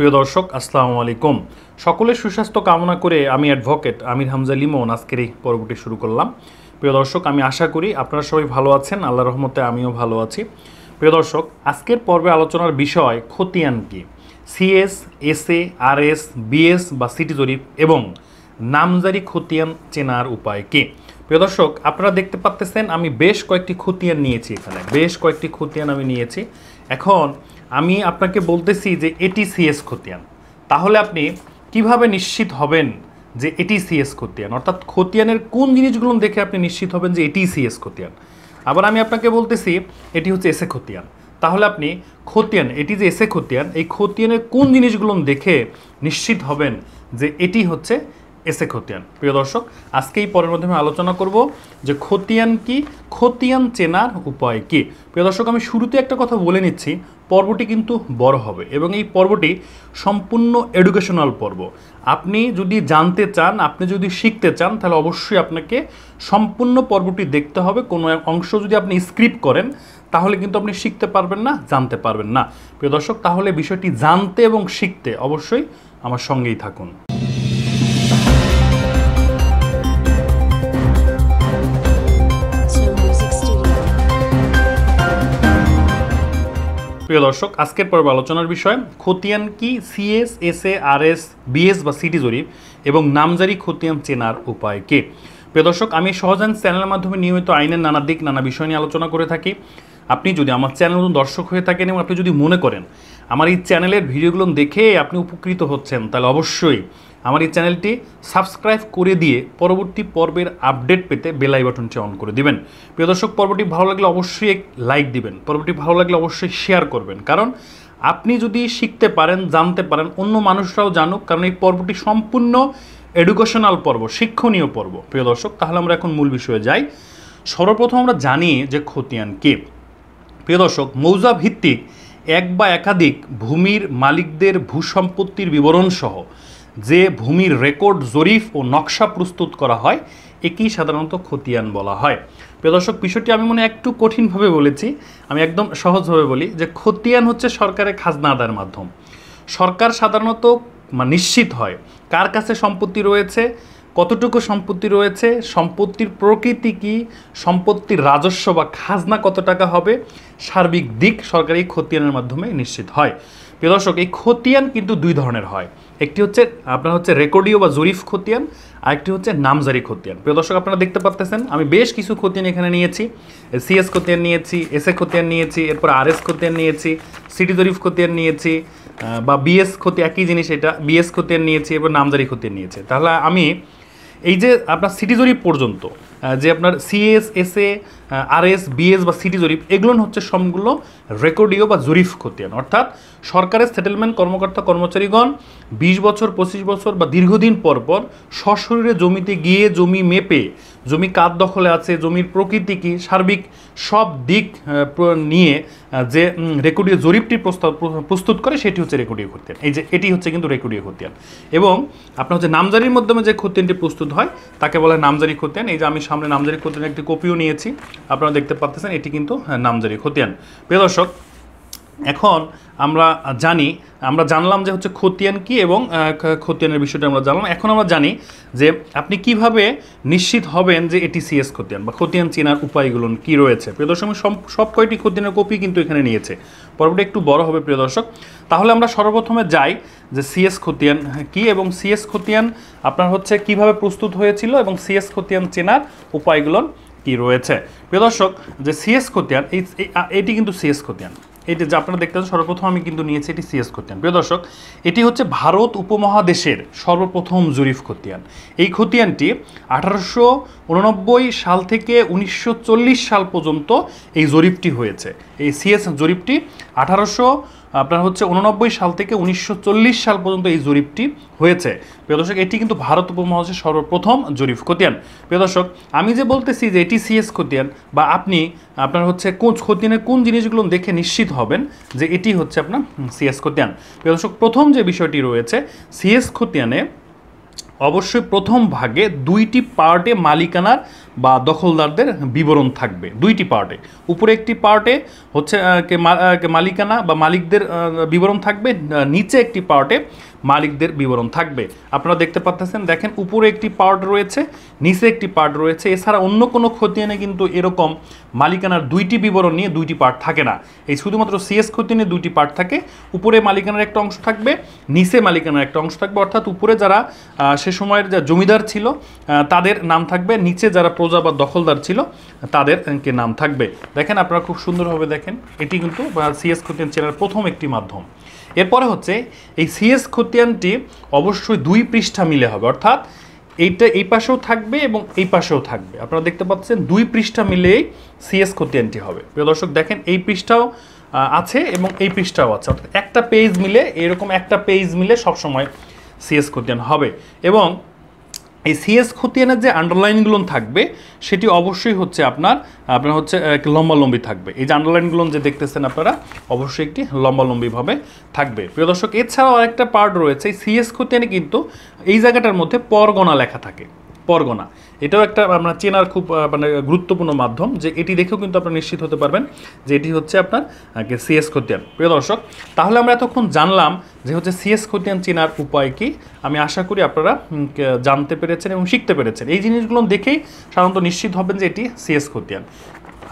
প্রিয় দর্শক আসসালামু আলাইকুম সকলের সুস্বাস্থ্য কামনা করে আমি অ্যাডভোকেট আমির হামজা লিমন আজকের এই পর্বটি শুরু করলাম প্রিয় দর্শক আমি আশা করি আপনারা সবাই ভালো আছেন আল্লাহ রহমতে আমিও ভালো আছি প্রিয় দর্শক আজকের পর্বে আলোচনার বিষয় খতিয়ান কি সিএস আর এস বিএস বা সিটি জরিপ এবং নামজারি খতিয়ান চেনার উপায় কি প্রিয় দর্শক আপনারা দেখতে পাচ্তেছেন আমি বেশ কয়েকটি খতিয়ান নিয়েছি এখানে বেশ কয়েকটি খতিয়ান আমি নিয়েছি এখন আমি আপনাকে বলতেছি যে এটি সিএস খতিয়ান তাহলে আপনি কিভাবে নিশ্চিত হবেন যে এটি সিএস খতিয়ান অর্থাৎ খতিয়ানের কোন জিনিসগুলো দেখে আপনি নিশ্চিত হবেন যে এটি সিএস খতিয়ান আবার আমি আপনাকে বলতেছি এটি হচ্ছে এসে খতিয়ান তাহলে আপনি খতিয়ান এটি যে এসে খতিয়ান এই খতিয়ানের কোন জিনিসগুলো দেখে নিশ্চিত হবেন যে এটি হচ্ছে এসে খতিয়ান প্রিয় দর্শক আজকে এই পরের মাধ্যমে আলোচনা করব যে খতিয়ান কি খতিয়ান চেনার উপায় কি প্রিয় দর্শক আমি শুরুতে একটা কথা বলে নিচ্ছি পর্বটি কিন্তু বড় হবে এবং এই পর্বটি সম্পূর্ণ এডুকেশনাল পর্ব আপনি যদি জানতে চান আপনি যদি শিখতে চান তাহলে অবশ্যই আপনাকে সম্পূর্ণ পর্বটি দেখতে হবে কোনো এক অংশ যদি আপনি স্ক্রিপ্ট করেন তাহলে কিন্তু আপনি শিখতে পারবেন না জানতে পারবেন না প্রিয় দর্শক তাহলে বিষয়টি জানতে এবং শিখতে অবশ্যই আমার সঙ্গেই থাকুন প্রিয় দর্শক আজকের পর্ব আলোচনার বিষয় খতিয়ান কি CS S A R S BS বা সিটি জরিপ এবং নামজারি খতিয়ান চেনার উপায় কে প্রিয় দর্শক আমি সহজান চ্যানেলের মাধ্যমে নিয়মিত আইনের নানা দিক নানা বিষয় নিয়ে আলোচনা করে থাকি আপনি যদি আমার চ্যানেল নতুন দর্শক হয়ে থাকেন এবং আপনি যদি মনে করেন আমার এই চ্যানেলের ভিডিওগুলো দেখে আপনি উপকৃত হচ্ছেন তাহলে অবশ্যই আমার এই চ্যানেলটি সাবস্ক্রাইব করে দিয়ে পরবর্তী পর্বের আপডেট পেতে বেলাই বাটনটি অন করে দিবেন প্রিয় দর্শক পর্বটি ভালো লাগলে অবশ্যই লাইক দিবেন পর্বটি ভালো লাগলে অবশ্যই শেয়ার করবেন কারণ আপনি যদি শিখতে পারেন জানতে পারেন অন্য মানুষরাও জানুক কারণ এই পর্বটি সম্পূর্ণ এডুকেশনাল পর্ব শিক্ষণীয় পর্ব প্রিয় দর্শক তাহলে আমরা এখন মূল বিষয়ে যাই সর্বপ্রথম আমরা জানি যে খতিয়ান কে প্রিয় দর্শক মৌজা ভিত্তিক এক বা একাধিক ভূমির মালিকদের ভূসম্পত্তির বিবরণ সহ যে ভূমির রেকর্ড জরিফ ও নকশা প্রস্তুত করা হয় একেই সাধারণত খতিয়ান বলা হয় প্রিয় দর্শক বিষয়টি আমি মনে একটু কঠিনভাবে বলেছি আমি একদম সহজভাবে বলি যে খতিয়ান হচ্ছে সরকারের খাজনা আদায়ের মাধ্যম সরকার সাধারণত নিশ্চিত হয় কার কাছে সম্পত্তি রয়েছে কতটুকু সম্পত্তি রয়েছে সম্পত্তির প্রকৃতি কি সম্পত্তির রাজস্ব বা খাজনা কত টাকা হবে সার্বিক দিক সরকারি খতিয়ানের মাধ্যমে নিশ্চিত হয় প্রিয় দর্শক এই খতিয়ান কিন্তু দুই ধরনের হয় একটি হচ্ছে আপনার হচ্ছে রেকর্ডিও বা জরিফ খতিয়ান আর একটি হচ্ছে নামজারি খতিয়ান প্রিয় দর্শক আপনারা দেখতে পাচ্তেছেন আমি বেশ কিছু খতিয়ান এখানে নিয়েছি সিএস খতিয়ান নিয়েছি এস এ খতিয়ান নিয়েছি এরপর আর এস খতিয়ান নিয়েছি সিটি জরিফ খতিয়ান নিয়েছি বা বিএস খতি একই জিনিস এটা বিএস খতিয়ান নিয়েছি এবার নামজারি খতিয়ান নিয়েছে তাহলে আমি এই যে আপনার সিটি জরিফ পর্যন্ত যে আপনার সিএস আর আরএস বিএস বা সিটি জরিফ এগুলো হচ্ছে সবগুলো রেকর্ডিও বা জরিফ খতিয়ান অর্থাৎ সরকারের সেটেলমেন্ট কর্মকর্তা কর্মচারীগণ ২০ বছর পঁচিশ বছর বা দীর্ঘদিন পরপর সশরীরে জমিতে গিয়ে জমি মেপে জমি কার দখলে আছে জমির প্রকৃতি কী সার্বিক সব দিক নিয়ে যে রেকর্ডীয় জরিপটি প্রস্তুত করে সেটি হচ্ছে রেকর্ডীয় খতিয়ান এই যে এটি হচ্ছে কিন্তু রেকর্ডীয় খতিয়ান এবং আপনার হচ্ছে নামজারির মাধ্যমে যে খতিয়ানটি প্রস্তুত হয় তাকে বলা হয় নামজারি খতিয়ান এই যে আমি সামনে নামজারি খতিয়ানের একটি কপিও নিয়েছি আপনারা দেখতে পাচ্ছেন এটি কিন্তু নামজারি খতিয়ান প্রিয় দর্শক এখন আমরা জানি আমরা জানলাম যে হচ্ছে খতিয়ান কি এবং খতিয়ানের বিষয়টা আমরা জানলাম এখন আমরা জানি যে আপনি কিভাবে নিশ্চিত হবেন যে এটি সিএস খতিয়ান বা খতিয়ান চেনার উপায়গুলো কি রয়েছে প্রিয় দর্শক সব কয়টি খতিয়ানের কপি কিন্তু এখানে নিয়েছে পরবর্তী একটু বড় হবে প্রিয় দর্শক তাহলে আমরা সর্বপ্রথমে যাই যে সিএস খতিয়ান হ্যাঁ, কি এবং সিএস খতিয়ান আপনার হচ্ছে কিভাবে প্রস্তুত হয়েছিল এবং সিএস খতিয়ান চেনার উপায়গুলো কি রয়েছে প্রিয় দর্শক যে সিএস খতিয়ান এটি কিন্তু সিএস খতিয়ান এটি যে আপনারা দেখতে সর্বপ্রথম আমি কিন্তু নিয়েছি এটি সিএস খতিয়ান প্রিয় দর্শক এটি হচ্ছে ভারত উপমহাদেশের সর্বপ্রথম জরিফ খতিয়ান এই খতিয়ানটি আঠারোশো সাল থেকে উনিশশো সাল পর্যন্ত এই জরিপটি হয়েছে এই সিএস জরিপটি আঠারোশো আপনার হচ্ছে উননব্বই সাল থেকে উনিশশো সাল পর্যন্ত এই জরিপটি হয়েছে প্রিয়দর্শক এটি কিন্তু ভারত উপমহাদেশের সর্বপ্রথম জরিফ খতিয়ান প্রিয়দর্শক আমি যে বলতেছি যে এটি সিএস খতিয়ান বা আপনি আপনার হচ্ছে কোচ খতিয়ানের কোন জিনিসগুলো দেখে নিশ্চিত হবেন যে এটি হচ্ছে আপনার সিএস খতিয়ান প্রিয়দর্শক প্রথম যে বিষয়টি রয়েছে সিএস খতিয়ানে অবশ্যই প্রথম ভাগে দুইটি পার্টে মালিকানার বা দখলদারদের বিবরণ থাকবে দুইটি পার্টে উপরে একটি পার্টে হচ্ছে মালিকানা বা মালিকদের বিবরণ থাকবে নিচে একটি পার্টে মালিকদের বিবরণ থাকবে আপনারা দেখতে পাচ্ছেন দেখেন উপরে একটি পার্ট রয়েছে নিচে একটি পার্ট রয়েছে এছাড়া অন্য কোনো খতিয়ানে কিন্তু এরকম মালিকানার দুইটি বিবরণ নিয়ে দুইটি পার্ট থাকে না এই শুধুমাত্র সিএস নিয়ে দুইটি পার্ট থাকে উপরে মালিকানার একটা অংশ থাকবে নিচে মালিকানার একটা অংশ থাকবে অর্থাৎ উপরে যারা সে সময়ের যা জমিদার ছিল তাদের নাম থাকবে নিচে যারা প্রজা বা দখলদার ছিল তাদেরকে নাম থাকবে দেখেন আপনারা খুব সুন্দরভাবে দেখেন এটি কিন্তু সিএস খতিয়ান চেনার প্রথম একটি মাধ্যম এরপরে হচ্ছে এই সিএস খতিয়ানটি অবশ্যই দুই পৃষ্ঠা মিলে হবে অর্থাৎ এইটা এই পাশেও থাকবে এবং এই পাশেও থাকবে আপনারা দেখতে পাচ্ছেন দুই পৃষ্ঠা মিলেই সিএস খতিয়ানটি হবে প্রিয় দর্শক দেখেন এই পৃষ্ঠাও আছে এবং এই পৃষ্ঠাও আছে অর্থাৎ একটা পেজ মিলে এরকম একটা পেজ মিলে সবসময় সিএস খতিয়ান হবে এবং এই সিএস খতিয়ানের যে আন্ডারলাইনগুলো থাকবে সেটি অবশ্যই হচ্ছে আপনার আপনার হচ্ছে লম্বালম্বি থাকবে এই যে আন্ডারলাইনগুলো যে দেখতেছেন আপনারা অবশ্যই একটি লম্বালম্বিভাবে থাকবে প্রিয় দর্শক এছাড়াও আরেকটা পার্ট রয়েছে সিএস খতিয়ানে কিন্তু এই জায়গাটার মধ্যে পরগনা লেখা থাকে পরগনা এটাও একটা আমরা চেনার খুব মানে গুরুত্বপূর্ণ মাধ্যম যে এটি দেখেও কিন্তু আপনারা নিশ্চিত হতে পারবেন যে এটি হচ্ছে আপনার সিএস খতিয়ান প্রিয় দর্শক তাহলে আমরা এতক্ষণ জানলাম যে হচ্ছে সিএস খতিয়ান চেনার উপায় কি আমি আশা করি আপনারা জানতে পেরেছেন এবং শিখতে পেরেছেন এই জিনিসগুলো দেখেই সাধারণত নিশ্চিত হবেন যে এটি সিএস খতিয়ান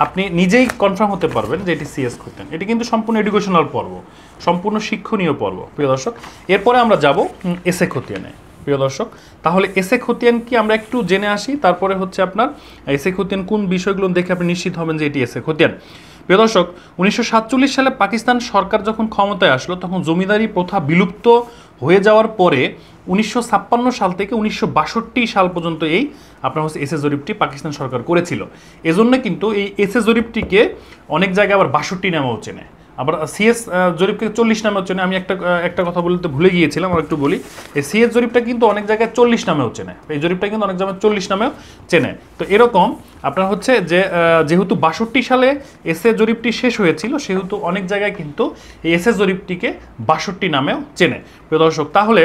আপনি নিজেই কনফার্ম হতে পারবেন যে এটি সিএস খতিয়ান এটি কিন্তু সম্পূর্ণ এডুকেশনাল পর্ব সম্পূর্ণ শিক্ষণীয় পর্ব প্রিয় দর্শক এরপরে আমরা যাব এসএ খতিয়ানে প্রিয় দর্শক তাহলে এসে খতিয়ান কি আমরা একটু জেনে আসি তারপরে হচ্ছে আপনার এসে খতিয়ান কোন বিষয়গুলো দেখে আপনি নিশ্চিত হবেন যে এটি এসে খতিয়ান প্রিয় দর্শক উনিশশো সালে পাকিস্তান সরকার যখন ক্ষমতায় আসলো তখন জমিদারি প্রথা বিলুপ্ত হয়ে যাওয়ার পরে উনিশশো সাল থেকে উনিশশো সাল পর্যন্ত এই আপনার হচ্ছে এসএ জরিপটি পাকিস্তান সরকার করেছিল এজন্য কিন্তু এই এসএ জরিপটিকে অনেক জায়গায় আবার বাষট্টি নামেও চেনে আবার সিএস জরিপকে চল্লিশ নামে হচ্ছে না আমি একটা একটা কথা বলতে ভুলে গিয়েছিলাম আর একটু বলি এই সিএস জরিপটা কিন্তু অনেক জায়গায় চল্লিশ নামেও চেনে এই জরিপটা কিন্তু অনেক জায়গায় চল্লিশ নামেও চেনে তো এরকম আপনার হচ্ছে যে যেহেতু বাষট্টি সালে এস এ জরিপটি শেষ হয়েছিল সেহেতু অনেক জায়গায় কিন্তু এই এস এ জরিপটিকে বাষট্টি নামেও চেনে প্রিয় দর্শক তাহলে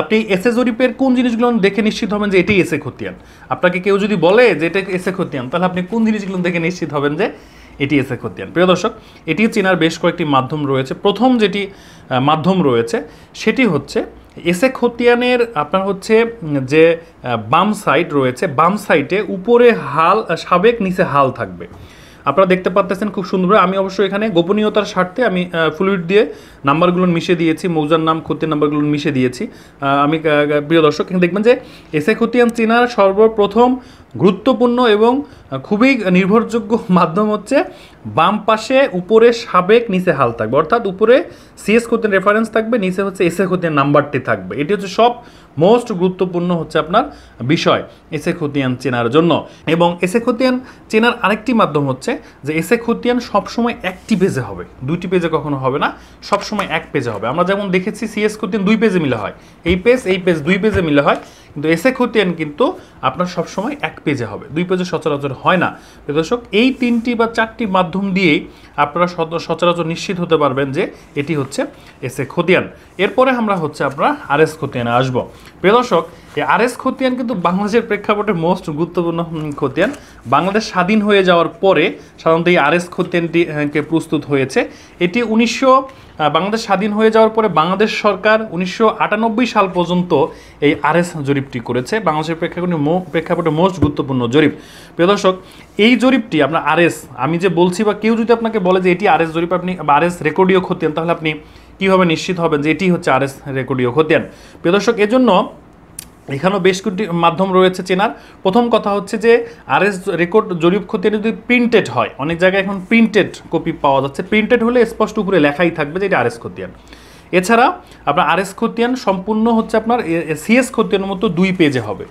আপনি এসএ জরিপের কোন জিনিসগুলো দেখে নিশ্চিত হবেন যে এটাই এসএ খতিয়ান আপনাকে কেউ যদি বলে যে এটা এসএ খতিয়ান তাহলে আপনি কোন জিনিসগুলো দেখে নিশ্চিত হবেন যে এটিএসে খতিয়ান প্রিয় দর্শক এটি চেনার বেশ কয়েকটি মাধ্যম রয়েছে প্রথম যেটি মাধ্যম রয়েছে সেটি হচ্ছে এসে খতিয়ানের আপনার হচ্ছে যে বাম সাইড রয়েছে বাম সাইডে উপরে হাল সাবেক নিচে হাল থাকবে আপনারা দেখতে পাচ্ছেন খুব সুন্দরভাবে আমি অবশ্য এখানে গোপনীয়তার স্বার্থে আমি ফ্লুইড দিয়ে নাম্বারগুলো মিশে দিয়েছি মৌজার নাম ক্ষতির নাম্বারগুলো মিশে দিয়েছি আমি প্রিয় দর্শক দেখবেন যে এসে খতিয়ান চেনার সর্বপ্রথম গুরুত্বপূর্ণ এবং খুবই নির্ভরযোগ্য মাধ্যম হচ্ছে বাম পাশে উপরে সাবেক নিচে হাল থাকবে অর্থাৎ উপরে সিএস খতিয়ান রেফারেন্স থাকবে নিচে হচ্ছে এসএ খতিয়ান নাম্বারটি থাকবে এটি হচ্ছে সব মোস্ট গুরুত্বপূর্ণ হচ্ছে আপনার বিষয় এসে খতিয়ান চেনার জন্য এবং এসে খতিয়ান চেনার আরেকটি মাধ্যম হচ্ছে যে এসে খতিয়ান সবসময় একটি পেজে হবে দুইটি পেজে কখনো হবে না সবসময় এক পেজে হবে আমরা যেমন দেখেছি সিএস খতিয়ান দুই পেজে মিলে হয় এই পেজ এই পেজ দুই পেজে মিলে হয় কিন্তু এসে খতিয়ান কিন্তু আপনার সবসময় এক পেজে হবে দুই পেজে সচরাচর হয় না দর্শক এই তিনটি বা চারটি মাধ্যম দিয়েই আপনারা সচরাচর নিশ্চিত হতে পারবেন যে এটি হচ্ছে এস এ খতিয়ান এরপরে আমরা হচ্ছে আপনারা আর এস খতিয়ানে আসবো প্রদর্শক এই আর এস খতিয়ান কিন্তু বাংলাদেশের প্রেক্ষাপটে মোস্ট গুরুত্বপূর্ণ খতিয়ান বাংলাদেশ স্বাধীন হয়ে যাওয়ার পরে সাধারণত এই আর এস খতিয়ানটিকে প্রস্তুত হয়েছে এটি উনিশশো বাংলাদেশ স্বাধীন হয়ে যাওয়ার পরে বাংলাদেশ সরকার উনিশশো সাল পর্যন্ত এই আরএস জরিপটি করেছে বাংলাদেশের প্রেক্ষাপটে প্রেক্ষাপটে মোস্ট গুরুত্বপূর্ণ জরিপ প্রিয় দর্শক এই জরিপটি আপনার আরএস আমি যে বলছি বা কেউ যদি আপনাকে বলে যে এটি আরএস জরিপ আপনি আর এস রেকর্ডীয় খতিয়ান তাহলে আপনি কীভাবে নিশ্চিত হবেন যে এটি হচ্ছে আর এস রেকর্ডীয় খতিয়ান প্রিয় এজন্য এখানেও বেশ কয়েকটি মাধ্যম রয়েছে চেনার প্রথম কথা হচ্ছে যে আর এস রেকর্ড জরিপ খতিয়ান যদি প্রিন্টেড হয় অনেক জায়গায় এখন প্রিন্টেড কপি পাওয়া যাচ্ছে প্রিন্টেড হলে স্পষ্ট উপরে লেখাই থাকবে যে আর এস খতিয়ান এছাড়া আপনার আর এস খতিয়ান সম্পূর্ণ হচ্ছে আপনার সিএস খতিয়ানের মতো দুই পেজে হবে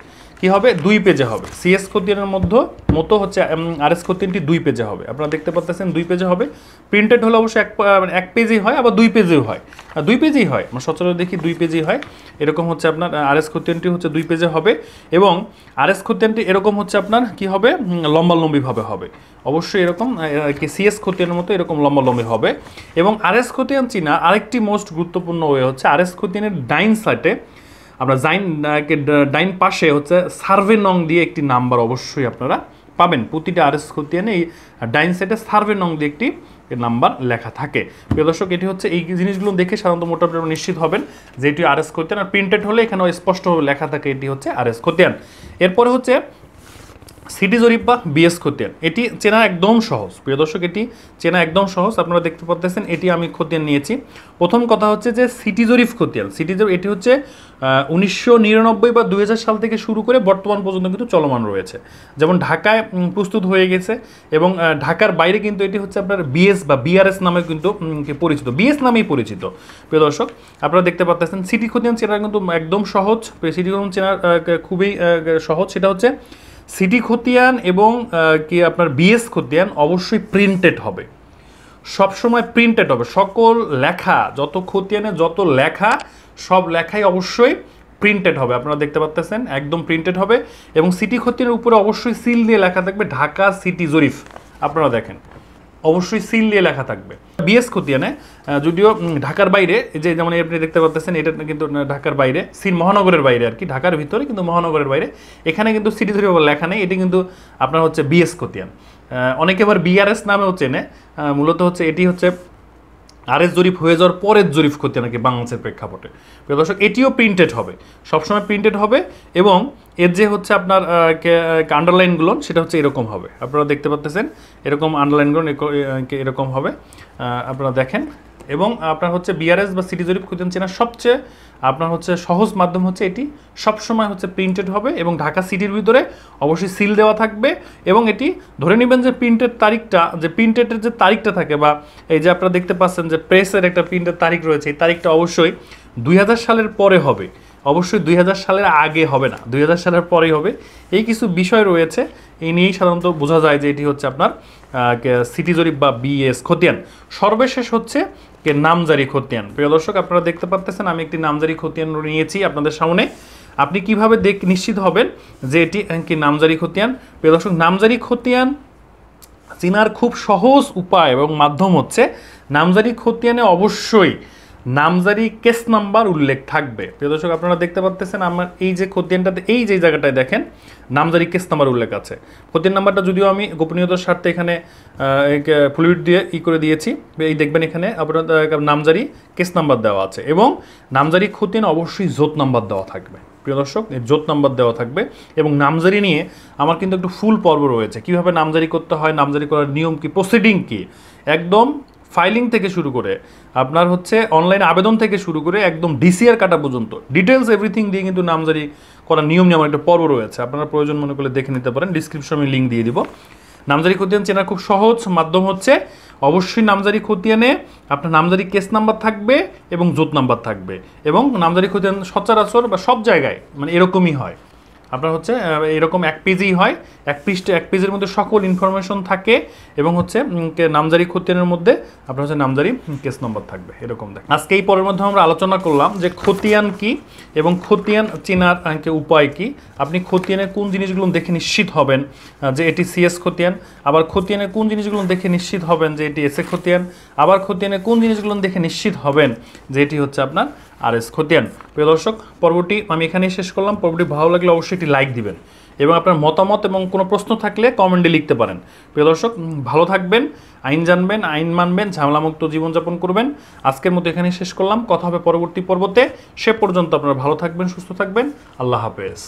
কি হবে দুই পেজে হবে সিএস খতিয়ানের মধ্যে মতো হচ্ছে আর এস খতিয়ানটি দুই পেজে হবে আপনারা দেখতে পাচ্ছেন দুই পেজে হবে প্রিন্টেড হলে অবশ্য এক মানে এক পেজেই হয় আবার দুই পেজেও হয় দুই পেজেই হয় আমরা সচরাচর দেখি দুই পেজেই হয় এরকম হচ্ছে আপনার আর এস খতিয়ানটি হচ্ছে দুই পেজে হবে এবং আর এস খতিয়ানটি এরকম হচ্ছে আপনার কি হবে লম্বালম্বিভাবে হবে অবশ্যই এরকম সিএস খতিয়ানের মতো এরকম লম্বি হবে এবং আর এস খতিয়ান চিনা আরেকটি মোস্ট গুরুত্বপূর্ণ ওয়ে হচ্ছে আর এস খতিয়ানের ডাইন সাইটে আমরা জাইন ডাইন পাশে হচ্ছে সার্ভে নং দিয়ে একটি নাম্বার অবশ্যই আপনারা পাবেন প্রতিটা আর এস খতিয়ানে এই ডাইন সেটে সার্ভে নং দিয়ে একটি নাম্বার লেখা থাকে প্রিয় দর্শক এটি হচ্ছে এই জিনিসগুলো দেখে সাধারণত মোটামুটি নিশ্চিত হবেন যে এটি আর এস খতিয়ান আর প্রিন্টেড হলে এখানেও স্পষ্টভাবে লেখা থাকে এটি হচ্ছে আর এস খতিয়ান এরপরে হচ্ছে সিটি জরিপ বা বিএস খতিয়ান এটি চেনা একদম সহজ প্রিয় দর্শক এটি চেনা একদম সহজ আপনারা দেখতে পাচ্ছেন এটি আমি খতিয়ান নিয়েছি প্রথম কথা হচ্ছে যে সিটি জরিপ খতিয়ান সিটি জরিপ এটি হচ্ছে উনিশশো নিরানব্বই বা দু সাল থেকে শুরু করে বর্তমান পর্যন্ত কিন্তু চলমান রয়েছে যেমন ঢাকায় প্রস্তুত হয়ে গেছে এবং ঢাকার বাইরে কিন্তু এটি হচ্ছে আপনার বিএস বা বিআরএস নামে কিন্তু পরিচিত বিএস নামেই পরিচিত প্রিয় দর্শক আপনারা দেখতে পাচ্ছেন সিটি খতিয়ান চেনা কিন্তু একদম সহজ সিটি খতিয়ান চেনা খুবই সহজ সেটা হচ্ছে সিটি খতিয়ান এবং কি আপনার বিএস খতিয়ান অবশ্যই প্রিন্টেড হবে সবসময় প্রিন্টেড হবে সকল লেখা যত খতিয়ানে যত লেখা সব লেখাই অবশ্যই প্রিন্টেড হবে আপনারা দেখতে পারতেছেন একদম প্রিন্টেড হবে এবং সিটি খতিয়ানের উপরে অবশ্যই সিল দিয়ে লেখা থাকবে ঢাকা সিটি জরিফ আপনারা দেখেন অবশ্যই সিল দিয়ে লেখা থাকবে বিএস খতিয়ানে যদিও ঢাকার বাইরে যে যেমন আপনি দেখতে পাচ্ছেন এটা কিন্তু ঢাকার বাইরে সির মহানগরের বাইরে আর কি ঢাকার ভিতরে কিন্তু মহানগরের বাইরে এখানে কিন্তু সিটি ধরে লেখা নেই এটি কিন্তু আপনার হচ্ছে বিএস খতিয়ান অনেকে আবার বিআরএস নামেও চেনে মূলত হচ্ছে এটি হচ্ছে আরএস জরিফ হয়ে যাওয়ার পরের জরিফ ক্ষতি নাকি বাংলাদেশের প্রেক্ষাপটে প্রিয় দর্শক এটিও প্রিন্টেড হবে সবসময় প্রিন্টেড হবে এবং এর যে হচ্ছে আপনার আন্ডারলাইনগুলো সেটা হচ্ছে এরকম হবে আপনারা দেখতে পাচ্ছেন এরকম আন্ডারলাইনগুলো এরকম হবে আপনারা দেখেন এবং আপনার হচ্ছে বিআরএস বা সিটি জরিপ খুঁজেন চেনার সবচেয়ে আপনার হচ্ছে সহজ মাধ্যম হচ্ছে এটি সবসময় হচ্ছে প্রিন্টেড হবে এবং ঢাকা সিটির ভিতরে অবশ্যই সিল দেওয়া থাকবে এবং এটি ধরে নেবেন যে প্রিন্টের তারিখটা যে প্রিন্টেডের যে তারিখটা থাকে বা এই যে আপনারা দেখতে পাচ্ছেন যে প্রেসের একটা প্রিন্টের তারিখ রয়েছে এই তারিখটা অবশ্যই দুই সালের পরে হবে অবশ্যই দুই সালের আগে হবে না দুই সালের পরেই হবে এই কিছু বিষয় রয়েছে এই নিয়েই সাধারণত বোঝা যায় যে এটি হচ্ছে আপনার সিটি জরিপ বা বিএস খতিয়ান সর্বশেষ হচ্ছে কে নামজারি খতিয়ান প্রিয় দর্শক আপনারা দেখতে পাচ্ছেন আমি একটি নামজারি খতিয়ান নিয়েছি আপনাদের সামনে আপনি কিভাবে দেখ নিশ্চিত হবেন যে এটি কি নামজারি খতিয়ান প্রিয় দর্শক নামজারি খতিয়ান চিনার খুব সহজ উপায় এবং মাধ্যম হচ্ছে নামজারি খতিয়ানে অবশ্যই নামজারি কেস নাম্বার উল্লেখ থাকবে প্রিয় দর্শক আপনারা দেখতে পাচ্ছেন আমার এই যে খতিয়ানটাতে এই যে জায়গাটায় দেখেন নামজারি কেস নাম্বার উল্লেখ আছে খতিয়ান নাম্বারটা যদিও আমি গোপনীয়তার স্বার্থে এখানে ফ্লুইড দিয়ে ই করে দিয়েছি এই দেখবেন এখানে আপনার নামজারি কেস নাম্বার দেওয়া আছে এবং নামজারি খতিয়ান অবশ্যই জোত নাম্বার দেওয়া থাকবে প্রিয় দর্শক জোত নাম্বার দেওয়া থাকবে এবং নামজারি নিয়ে আমার কিন্তু একটু ফুল পর্ব রয়েছে কিভাবে নামজারি করতে হয় নামজারি করার নিয়ম কি প্রসিডিং কি একদম ফাইলিং থেকে শুরু করে আপনার হচ্ছে অনলাইন আবেদন থেকে শুরু করে একদম ডিসিআর কাটা পর্যন্ত ডিটেলস এভরিথিং দিয়ে কিন্তু নামজারি করার নিয়ম নিয়ে আমার একটা পর্ব রয়েছে আপনারা প্রয়োজন মনে করলে দেখে নিতে পারেন ডিসক্রিপশনে আমি লিঙ্ক দিয়ে দিব নামজারি খতিয়ান চেনার খুব সহজ মাধ্যম হচ্ছে অবশ্যই নামজারি খতিয়ানে আপনার নামজারি কেস নাম্বার থাকবে এবং জোট নাম্বার থাকবে এবং নামজারি খতিয়ান সচরাচর বা সব জায়গায় মানে এরকমই হয় আপনার হচ্ছে এরকম এক পেজই হয় এক পিস এক পেজের মধ্যে সকল ইনফরমেশন থাকে এবং হচ্ছে নামজারি খতিয়ানের মধ্যে আপনার হচ্ছে নামজারি কেস নম্বর থাকবে এরকম দেখ আজকে এই পরের মধ্যে আমরা আলোচনা করলাম যে খতিয়ান কি এবং খতিয়ান চেনার উপায় কি আপনি খতিয়ানে কোন জিনিসগুলো দেখে নিশ্চিত হবেন যে এটি সিএস খতিয়ান আবার খতিয়ানে কোন জিনিসগুলো দেখে নিশ্চিত হবেন যে এটি এ খতিয়ান আবার খতিয়ানে কোন জিনিসগুলো দেখে নিশ্চিত হবেন যে এটি হচ্ছে আপনার আর এস খতিয়ান প্রিয় দর্শক পর্বটি আমি এখানেই শেষ করলাম পর্বটি ভালো লাগলে অবশ্যই একটি লাইক দিবেন এবং আপনার মতামত এবং কোনো প্রশ্ন থাকলে কমেন্টে লিখতে পারেন প্রিয় দর্শক ভালো থাকবেন আইন জানবেন আইন মানবেন ঝামেলামুক্ত জীবনযাপন করবেন আজকের মতো এখানেই শেষ করলাম কথা হবে পরবর্তী পর্বতে সে পর্যন্ত আপনারা ভালো থাকবেন সুস্থ থাকবেন আল্লাহ হাফেজ